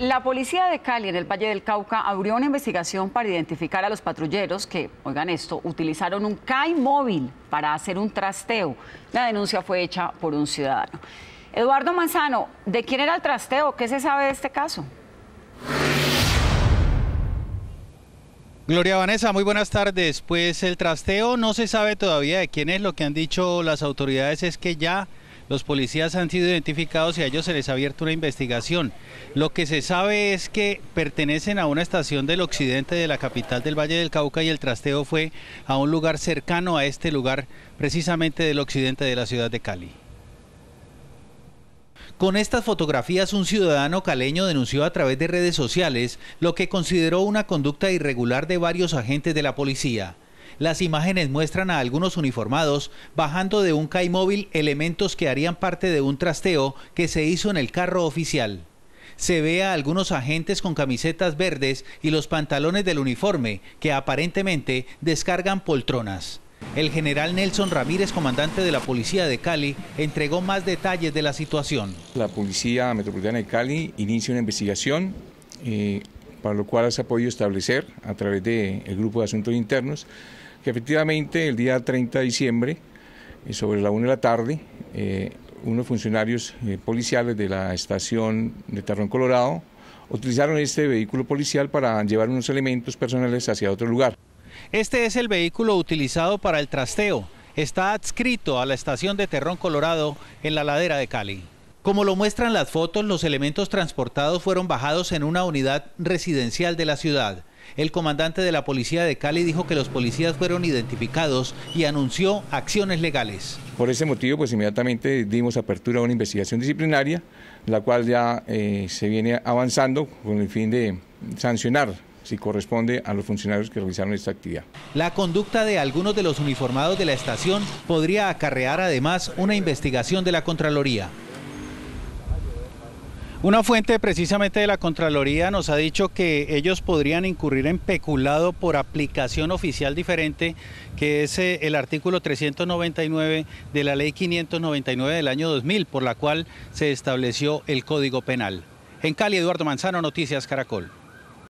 la policía de Cali en el Valle del Cauca abrió una investigación para identificar a los patrulleros que, oigan esto, utilizaron un CAI móvil para hacer un trasteo. La denuncia fue hecha por un ciudadano. Eduardo Manzano, ¿de quién era el trasteo? ¿Qué se sabe de este caso? Gloria Vanessa, muy buenas tardes. Pues el trasteo no se sabe todavía de quién es. Lo que han dicho las autoridades es que ya los policías han sido identificados y a ellos se les ha abierto una investigación. Lo que se sabe es que pertenecen a una estación del occidente de la capital del Valle del Cauca y el trasteo fue a un lugar cercano a este lugar, precisamente del occidente de la ciudad de Cali. Con estas fotografías un ciudadano caleño denunció a través de redes sociales lo que consideró una conducta irregular de varios agentes de la policía. Las imágenes muestran a algunos uniformados bajando de un móvil elementos que harían parte de un trasteo que se hizo en el carro oficial. Se ve a algunos agentes con camisetas verdes y los pantalones del uniforme que aparentemente descargan poltronas. El general Nelson Ramírez, comandante de la Policía de Cali, entregó más detalles de la situación. La Policía Metropolitana de Cali inicia una investigación eh, para lo cual se ha podido establecer a través del Grupo de Asuntos Internos, que efectivamente el día 30 de diciembre, eh, sobre la 1 de la tarde, eh, unos funcionarios eh, policiales de la estación de Terrón, Colorado, utilizaron este vehículo policial para llevar unos elementos personales hacia otro lugar. Este es el vehículo utilizado para el trasteo. Está adscrito a la estación de Terrón, Colorado, en la ladera de Cali. Como lo muestran las fotos, los elementos transportados fueron bajados en una unidad residencial de la ciudad. El comandante de la policía de Cali dijo que los policías fueron identificados y anunció acciones legales. Por ese motivo, pues inmediatamente dimos apertura a una investigación disciplinaria, la cual ya eh, se viene avanzando con el fin de sancionar si corresponde a los funcionarios que realizaron esta actividad. La conducta de algunos de los uniformados de la estación podría acarrear además una investigación de la Contraloría. Una fuente precisamente de la Contraloría nos ha dicho que ellos podrían incurrir en peculado por aplicación oficial diferente, que es eh, el artículo 399 de la ley 599 del año 2000, por la cual se estableció el Código Penal. En Cali, Eduardo Manzano, Noticias Caracol.